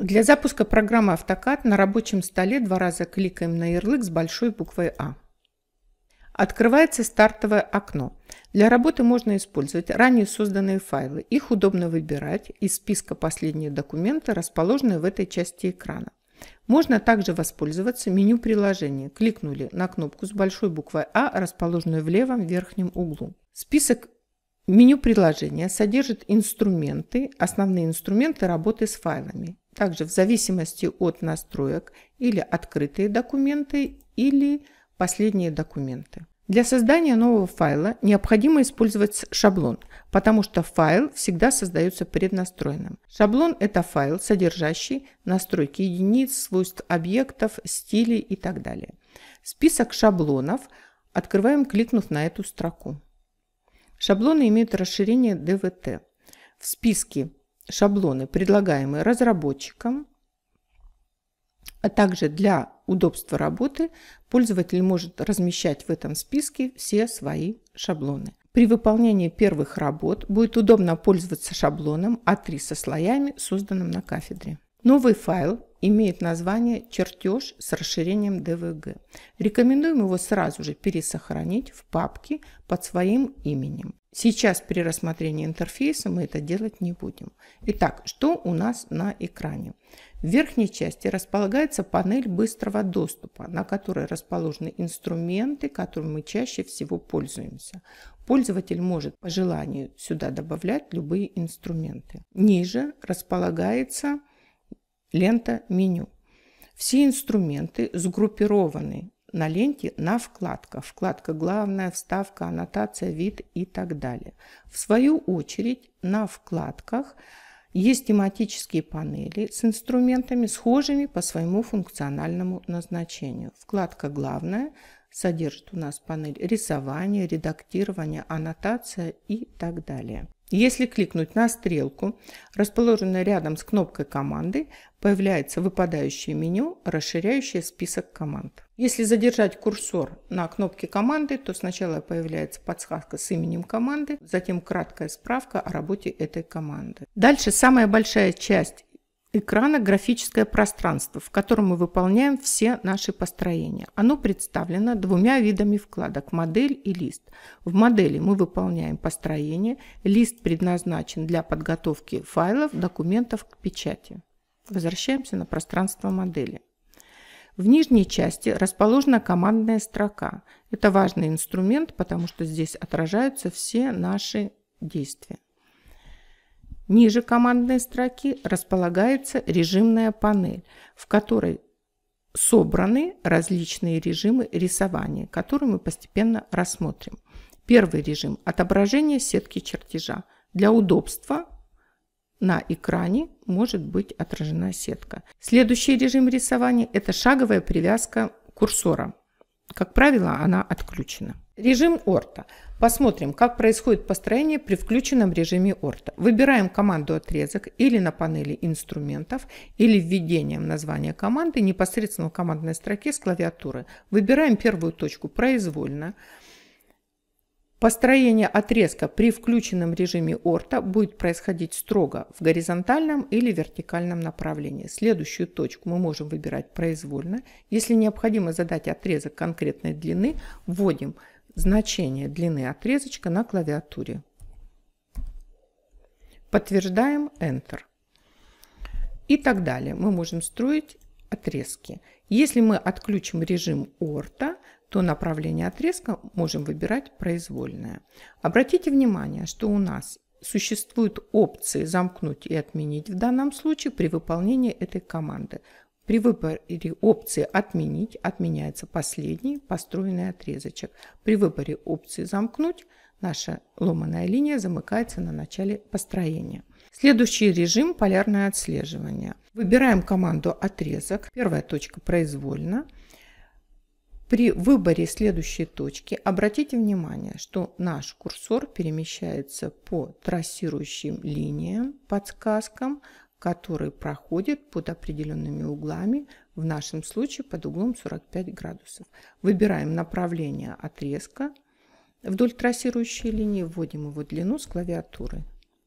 Для запуска программы «Автокад» на рабочем столе два раза кликаем на ярлык с большой буквой «А». Открывается стартовое окно. Для работы можно использовать ранее созданные файлы. Их удобно выбирать из списка последние документы, расположенные в этой части экрана. Можно также воспользоваться меню приложения. Кликнули на кнопку с большой буквой «А», расположенную в левом верхнем углу. Список меню приложения содержит инструменты, основные инструменты работы с файлами. Также в зависимости от настроек или открытые документы, или последние документы. Для создания нового файла необходимо использовать шаблон, потому что файл всегда создается преднастроенным. Шаблон – это файл, содержащий настройки единиц, свойств объектов, стилей и так далее. Список шаблонов открываем, кликнув на эту строку. Шаблоны имеют расширение DVT. В списке шаблоны, предлагаемые разработчикам, а также для удобства работы пользователь может размещать в этом списке все свои шаблоны. При выполнении первых работ будет удобно пользоваться шаблоном А3 со слоями, созданным на кафедре. Новый файл имеет название «Чертеж с расширением DVG». Рекомендуем его сразу же пересохранить в папке под своим именем. Сейчас при рассмотрении интерфейса мы это делать не будем. Итак, что у нас на экране? В верхней части располагается панель быстрого доступа, на которой расположены инструменты, которыми мы чаще всего пользуемся. Пользователь может по желанию сюда добавлять любые инструменты. Ниже располагается Лента меню. Все инструменты сгруппированы на ленте на вкладках. Вкладка «Главная», «Вставка», «Аннотация», «Вид» и так далее. В свою очередь на вкладках есть тематические панели с инструментами, схожими по своему функциональному назначению. Вкладка «Главная» содержит у нас панель рисования, редактирования, аннотация и так далее. Если кликнуть на стрелку, расположенную рядом с кнопкой команды, появляется выпадающее меню, расширяющее список команд. Если задержать курсор на кнопке команды, то сначала появляется подсказка с именем команды, затем краткая справка о работе этой команды. Дальше самая большая часть экрана графическое пространство, в котором мы выполняем все наши построения. Оно представлено двумя видами вкладок – модель и лист. В модели мы выполняем построение, лист предназначен для подготовки файлов, документов к печати. Возвращаемся на пространство модели. В нижней части расположена командная строка. Это важный инструмент, потому что здесь отражаются все наши действия. Ниже командной строки располагается режимная панель, в которой собраны различные режимы рисования, которые мы постепенно рассмотрим. Первый режим – отображение сетки чертежа. Для удобства на экране может быть отражена сетка. Следующий режим рисования – это шаговая привязка курсора. Как правило, она отключена. Режим орта – Посмотрим, как происходит построение при включенном режиме орта. Выбираем команду отрезок или на панели инструментов, или введением названия команды непосредственно в командной строке с клавиатуры. Выбираем первую точку произвольно. Построение отрезка при включенном режиме орта будет происходить строго в горизонтальном или вертикальном направлении. Следующую точку мы можем выбирать произвольно. Если необходимо задать отрезок конкретной длины, вводим значение длины отрезочка на клавиатуре. Подтверждаем Enter. И так далее. Мы можем строить отрезки. Если мы отключим режим орта, то направление отрезка можем выбирать произвольное. Обратите внимание, что у нас существуют опции «Замкнуть» и «Отменить» в данном случае при выполнении этой команды. При выборе опции «Отменить» отменяется последний построенный отрезочек. При выборе опции «Замкнуть» наша ломаная линия замыкается на начале построения. Следующий режим – полярное отслеживание. Выбираем команду «Отрезок». Первая точка произвольно. При выборе следующей точки обратите внимание, что наш курсор перемещается по трассирующим линиям, подсказкам, которые проходят под определенными углами, в нашем случае под углом 45 градусов. Выбираем направление отрезка вдоль трассирующей линии, вводим его длину с клавиатуры.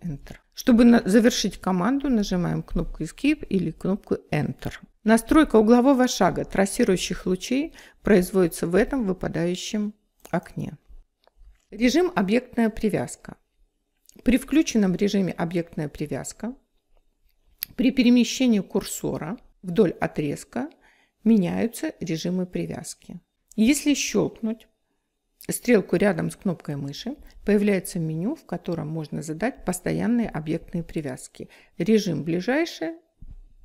Enter. Чтобы завершить команду, нажимаем кнопку Escape или кнопку Enter. Настройка углового шага трассирующих лучей производится в этом выпадающем окне. Режим «Объектная привязка». При включенном режиме «Объектная привязка» При перемещении курсора вдоль отрезка меняются режимы привязки. Если щелкнуть стрелку рядом с кнопкой мыши, появляется меню, в котором можно задать постоянные объектные привязки. Режим ближайший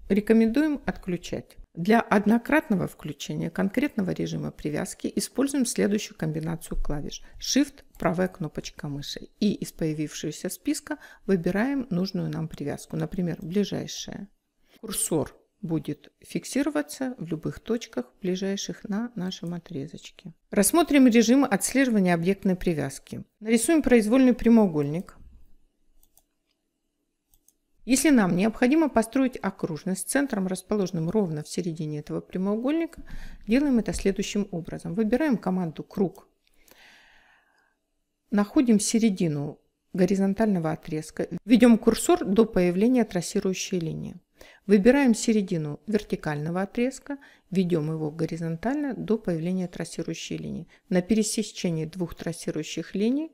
рекомендуем отключать. Для однократного включения конкретного режима привязки используем следующую комбинацию клавиш Shift, правая кнопочка мыши и из появившегося списка выбираем нужную нам привязку, например, ближайшая. Курсор будет фиксироваться в любых точках, ближайших на нашем отрезочке. Рассмотрим режимы отслеживания объектной привязки. Нарисуем произвольный прямоугольник. Если нам необходимо построить окружность с центром, расположенным ровно в середине этого прямоугольника, делаем это следующим образом. Выбираем команду «Круг». Находим середину горизонтального отрезка. Ведем курсор до появления трассирующей линии. Выбираем середину вертикального отрезка, ведем его горизонтально до появления трассирующей линии. На пересечении двух трассирующих линий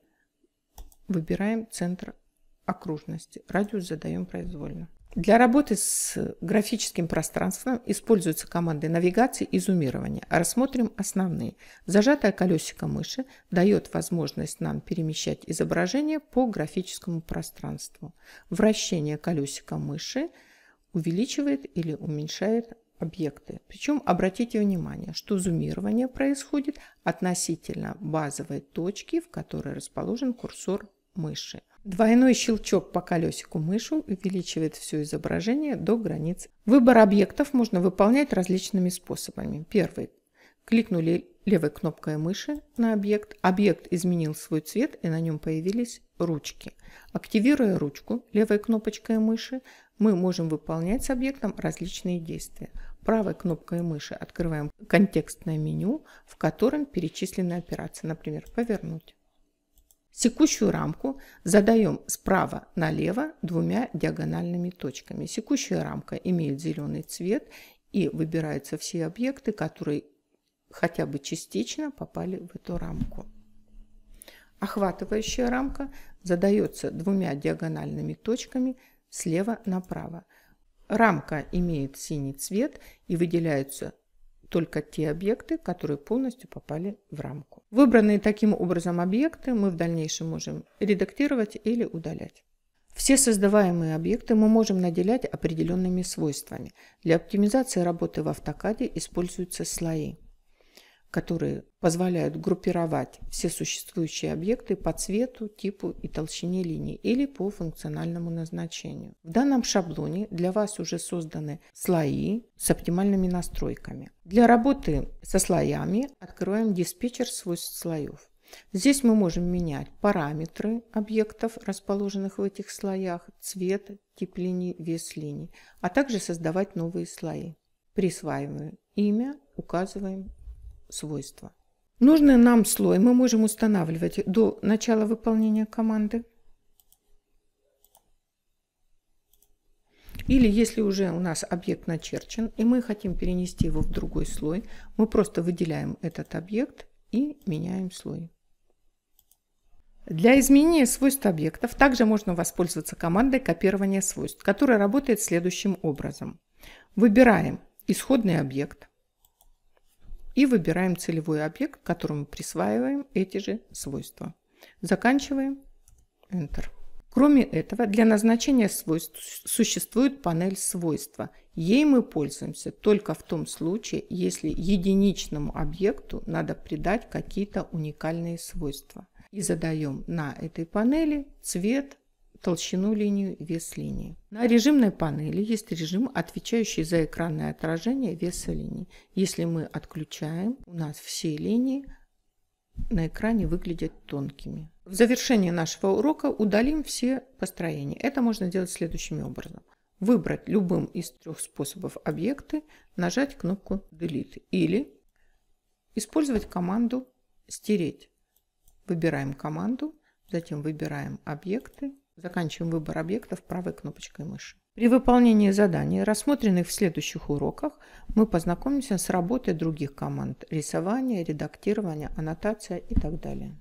выбираем центр окружности. Радиус задаем произвольно. Для работы с графическим пространством используются команды навигации и зумирования. Рассмотрим основные. Зажатое колесико мыши дает возможность нам перемещать изображение по графическому пространству. Вращение колесика мыши увеличивает или уменьшает объекты. Причем обратите внимание, что зумирование происходит относительно базовой точки, в которой расположен курсор мыши – Двойной щелчок по колесику мыши увеличивает все изображение до границ. Выбор объектов можно выполнять различными способами. Первый. Кликнули левой кнопкой мыши на объект. Объект изменил свой цвет и на нем появились ручки. Активируя ручку левой кнопочкой мыши, мы можем выполнять с объектом различные действия. Правой кнопкой мыши открываем контекстное меню, в котором перечислены операции, например, «Повернуть». Секущую рамку задаем справа налево двумя диагональными точками. Секущая рамка имеет зеленый цвет и выбираются все объекты, которые хотя бы частично попали в эту рамку. Охватывающая рамка задается двумя диагональными точками слева направо. Рамка имеет синий цвет и выделяются только те объекты, которые полностью попали в рамку. Выбранные таким образом объекты мы в дальнейшем можем редактировать или удалять. Все создаваемые объекты мы можем наделять определенными свойствами. Для оптимизации работы в автокаде используются слои которые позволяют группировать все существующие объекты по цвету, типу и толщине линии или по функциональному назначению. В данном шаблоне для вас уже созданы слои с оптимальными настройками. Для работы со слоями откроем диспетчер свойств слоев. Здесь мы можем менять параметры объектов, расположенных в этих слоях, цвет, тип линий, вес линий, а также создавать новые слои. Присваиваем имя, указываем свойства. Нужный нам слой мы можем устанавливать до начала выполнения команды. Или если уже у нас объект начерчен, и мы хотим перенести его в другой слой, мы просто выделяем этот объект и меняем слой. Для изменения свойств объектов также можно воспользоваться командой копирования свойств, которая работает следующим образом. Выбираем исходный объект – и выбираем целевой объект, которому присваиваем эти же свойства. Заканчиваем. Enter. Кроме этого, для назначения свойств существует панель «Свойства». Ей мы пользуемся только в том случае, если единичному объекту надо придать какие-то уникальные свойства. И задаем на этой панели цвет, толщину линию вес линии. На режимной панели есть режим, отвечающий за экранное отражение веса линии. Если мы отключаем, у нас все линии на экране выглядят тонкими. В завершении нашего урока удалим все построения. Это можно делать следующим образом. Выбрать любым из трех способов объекты, нажать кнопку Delete или использовать команду «Стереть». Выбираем команду, затем выбираем объекты, Заканчиваем выбор объектов правой кнопочкой мыши. При выполнении заданий, рассмотренных в следующих уроках, мы познакомимся с работой других команд – рисование, редактирование, аннотация и так далее.